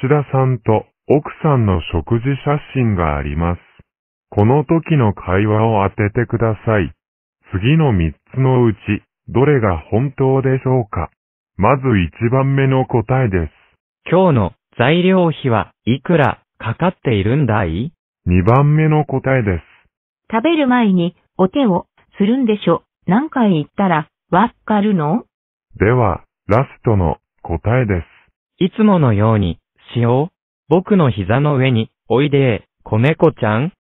吉田さんと奥さんの食事写真があります。この時の会話を当ててください。次の3つのうち、どれが本当でしょうかまず1番目の答えです。今日の材料費はいくらかかっているんだい ?2 番目の答えです。食べる前にお手をするんでしょ何回言ったらわかるのでは、ラストの答えです。いつものようによう。僕の膝の上に、おいで子猫ちゃん。